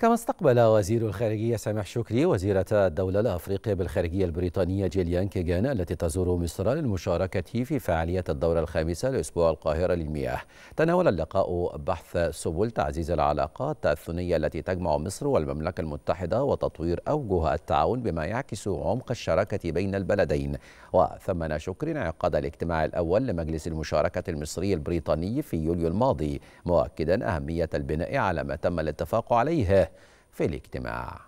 كما استقبل وزير الخارجية سامح شكري وزيرة الدولة الأفريقية بالخارجية البريطانية جيليان كيغان التي تزور مصر للمشاركة في فعالية الدورة الخامسة لأسبوع القاهرة للمياه تناول اللقاء بحث سبل تعزيز العلاقات الثنية التي تجمع مصر والمملكة المتحدة وتطوير أوجه التعاون بما يعكس عمق الشراكة بين البلدين وثمن شكري انعقاد الاجتماع الأول لمجلس المشاركة المصري البريطاني في يوليو الماضي مؤكدا أهمية البناء على ما تم الاتفاق عليه في الاجتماع